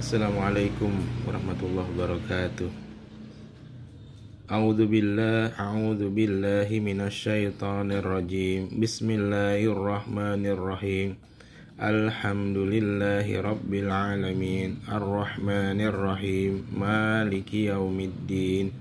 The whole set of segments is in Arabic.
Assalamualaikum warahmatullahi wabarakatuh. A'udzu billah a'udzu billahi minasyaitonir rajim. Bismillahirrahmanirrahim. Alhamdulillahi rabbil alamin. Arrahmanirrahim. Maliki yaumiddin.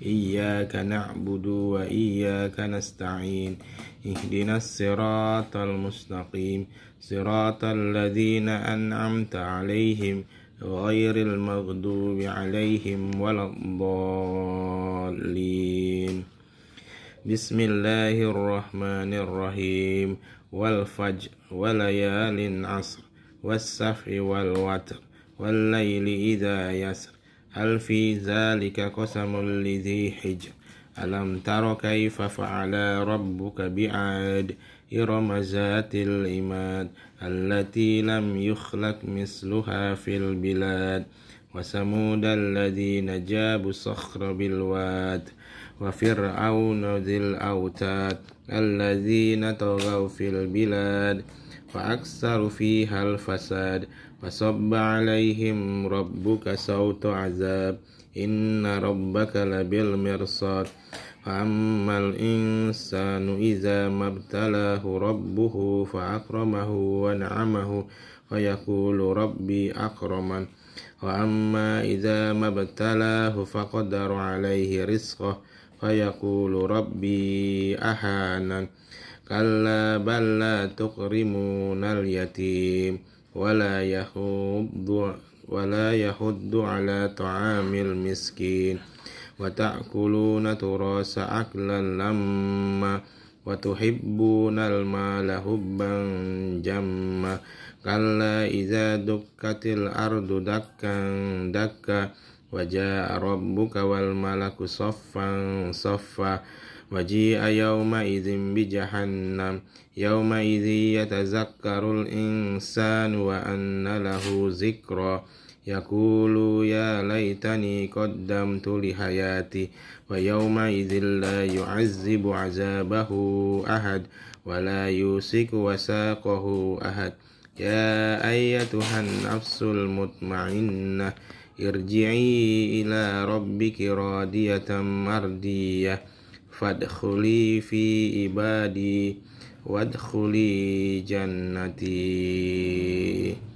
Iyyaka na'budu wa iyyaka nasta'in. Ihdinas siratal mustaqim. Siratal ladzina an'amta 'alaihim. غير المغضوب عليهم ولا الضالين بسم الله الرحمن الرحيم والفجر وليال عصر والسفع والوتر والليل إذا يسر هل في ذلك قسم لذي حجر ألم تر كيف فعل ربك بعاد إرم ذات العماد التي لم يخلق مثلها في البلاد وثمود الذين جابوا صخر بالواد وفرعون ذي الأوتاد الذين طغوا في البلاد فأكثر فيها الفساد فصب عليهم ربك سوط عذاب إن ربك لبالمرصاد فأما الإنسان إذا ما ابتلاه ربه فأكرمه ونعمه فيقول ربي أكرمن وأما إذا ما ابتلاه فقدر عليه رزقه فيقول ربي أهانن كلا بل لا تكرمون اليتيم ولا يحض ولا يحض على طعام المسكين وتأكلون تراث أكلا لما وتحبون المال حبا جما كلا إذا دكت الأرض دكا دكا وجاء ربك والملك صفا صفا وجيء يومئذ بجهنم يومئذ يتذكر الإنسان وأن له ذكرى يقول يا ليتني قدمت لحياتي ويومئذ لا يعذب عذابه أحد ولا يوسك وساقه أحد يا أيتها النفس المطمئنة ارجعي إلى ربك راضية مرضية فادخلي في عبادي وادخلي جنتي